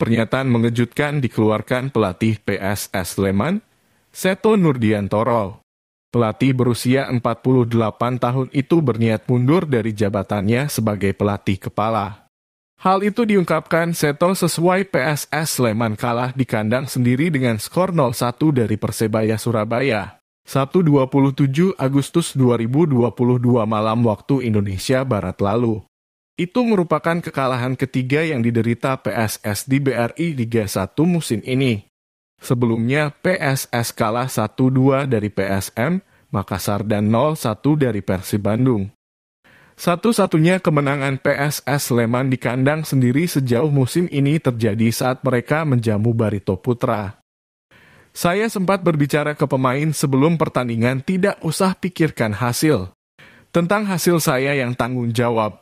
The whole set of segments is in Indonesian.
Pernyataan mengejutkan dikeluarkan pelatih PSS Sleman, Seto Nurdiantoro. Pelatih berusia 48 tahun itu berniat mundur dari jabatannya sebagai pelatih kepala. Hal itu diungkapkan Seto sesuai PSS Sleman kalah di kandang sendiri dengan skor 0-1 dari Persebaya Surabaya. Sabtu 27 Agustus 2022 malam waktu Indonesia Barat lalu. Itu merupakan kekalahan ketiga yang diderita PSS di BRI Liga 1 musim ini. Sebelumnya PSS kalah 1-2 dari PSM, Makassar dan 0-1 dari Persib Bandung. Satu-satunya kemenangan PSS Sleman di kandang sendiri sejauh musim ini terjadi saat mereka menjamu Barito Putra. Saya sempat berbicara ke pemain sebelum pertandingan tidak usah pikirkan hasil. Tentang hasil saya yang tanggung jawab,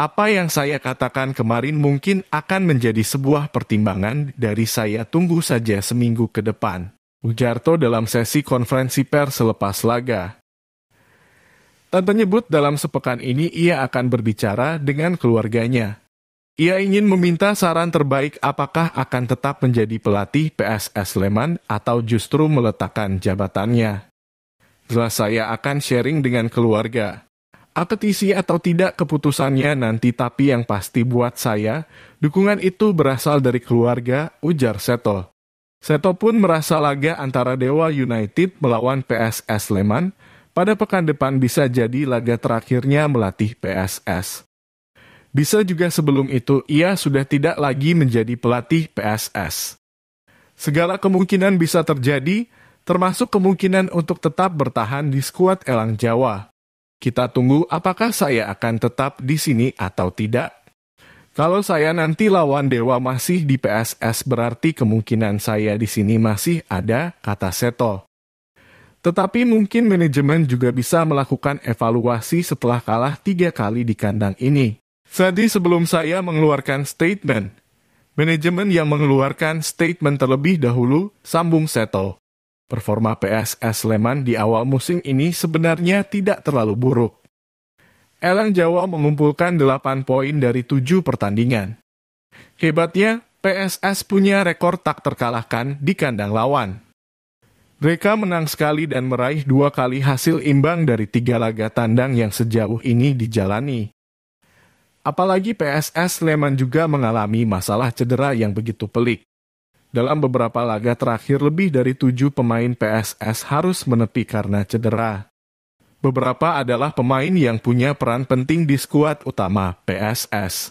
apa yang saya katakan kemarin mungkin akan menjadi sebuah pertimbangan dari saya tunggu saja seminggu ke depan. Ujarto dalam sesi konferensi pers selepas laga. Tan nyebut dalam sepekan ini ia akan berbicara dengan keluarganya. Ia ingin meminta saran terbaik apakah akan tetap menjadi pelatih PSS Sleman atau justru meletakkan jabatannya. Jelas saya akan sharing dengan keluarga. Apetisi atau tidak keputusannya nanti tapi yang pasti buat saya, dukungan itu berasal dari keluarga, ujar Seto. Seto pun merasa laga antara Dewa United melawan PSS Leman, pada pekan depan bisa jadi laga terakhirnya melatih PSS. Bisa juga sebelum itu ia sudah tidak lagi menjadi pelatih PSS. Segala kemungkinan bisa terjadi, termasuk kemungkinan untuk tetap bertahan di skuad Elang Jawa. Kita tunggu apakah saya akan tetap di sini atau tidak. Kalau saya nanti lawan Dewa masih di PSS berarti kemungkinan saya di sini masih ada, kata Seto. Tetapi mungkin manajemen juga bisa melakukan evaluasi setelah kalah tiga kali di kandang ini. Jadi sebelum saya mengeluarkan statement, manajemen yang mengeluarkan statement terlebih dahulu, sambung Seto. Performa PSS Sleman di awal musim ini sebenarnya tidak terlalu buruk. Elang Jawa mengumpulkan 8 poin dari 7 pertandingan. Hebatnya, PSS punya rekor tak terkalahkan di kandang lawan. Mereka menang sekali dan meraih dua kali hasil imbang dari tiga laga tandang yang sejauh ini dijalani. Apalagi PSS Sleman juga mengalami masalah cedera yang begitu pelik. Dalam beberapa laga terakhir lebih dari tujuh pemain PSS harus menepi karena cedera. Beberapa adalah pemain yang punya peran penting di skuad utama PSS.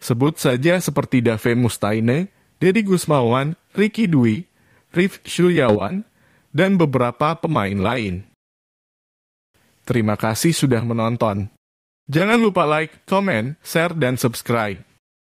Sebut saja seperti Dave Mustaine, Dedi Gusmawan, Ricky Dwi, Rif Shulyawan, dan beberapa pemain lain. Terima kasih sudah menonton. Jangan lupa like, comment, share, dan subscribe.